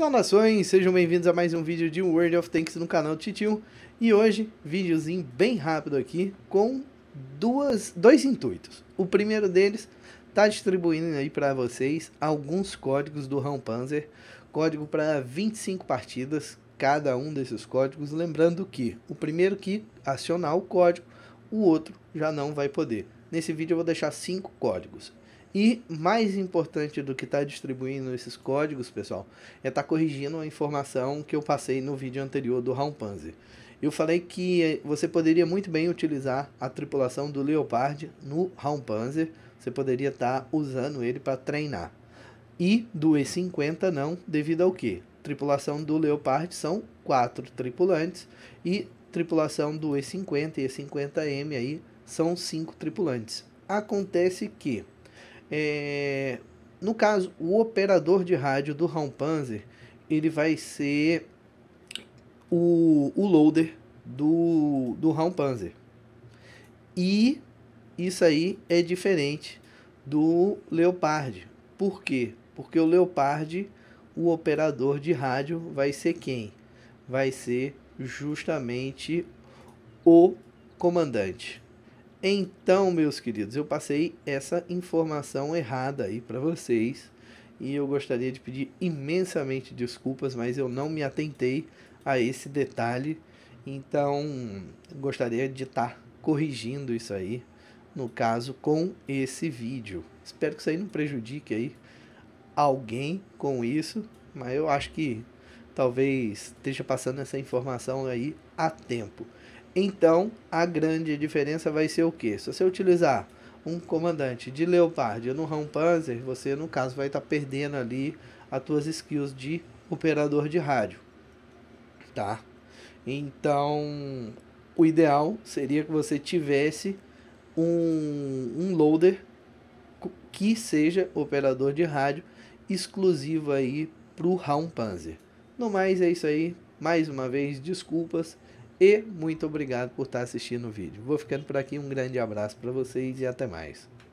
Saudações, sejam bem-vindos a mais um vídeo de World of Tanks no canal Titio E hoje, videozinho bem rápido aqui com duas, dois intuitos O primeiro deles, tá distribuindo aí para vocês alguns códigos do Rampanzer Código para 25 partidas, cada um desses códigos Lembrando que o primeiro que acionar o código, o outro já não vai poder Nesse vídeo eu vou deixar cinco códigos e mais importante do que estar tá distribuindo esses códigos, pessoal, é estar tá corrigindo a informação que eu passei no vídeo anterior do Raumpanzer. Eu falei que você poderia muito bem utilizar a tripulação do Leopard no Raumpanzer, você poderia estar tá usando ele para treinar. E do E50 não, devido ao que? Tripulação do Leopard são quatro tripulantes e tripulação do E50 e E50M aí são cinco tripulantes. Acontece que é, no caso, o operador de rádio do Raumpanzer, ele vai ser o, o loader do, do Raumpanzer. E isso aí é diferente do Leopard. Por quê? Porque o Leopard, o operador de rádio, vai ser quem? Vai ser justamente o comandante. Então, meus queridos, eu passei essa informação errada aí para vocês e eu gostaria de pedir imensamente desculpas, mas eu não me atentei a esse detalhe, então gostaria de estar tá corrigindo isso aí, no caso com esse vídeo. Espero que isso aí não prejudique aí alguém com isso, mas eu acho que talvez esteja passando essa informação aí a tempo. Então, a grande diferença vai ser o que? Se você utilizar um comandante de Leopard no Ram Panzer, você no caso vai estar tá perdendo ali as suas skills de operador de rádio, tá? Então, o ideal seria que você tivesse um, um loader que seja operador de rádio exclusivo aí para o Raum Panzer. No mais é isso aí. Mais uma vez, desculpas. E muito obrigado por estar assistindo o vídeo. Vou ficando por aqui, um grande abraço para vocês e até mais.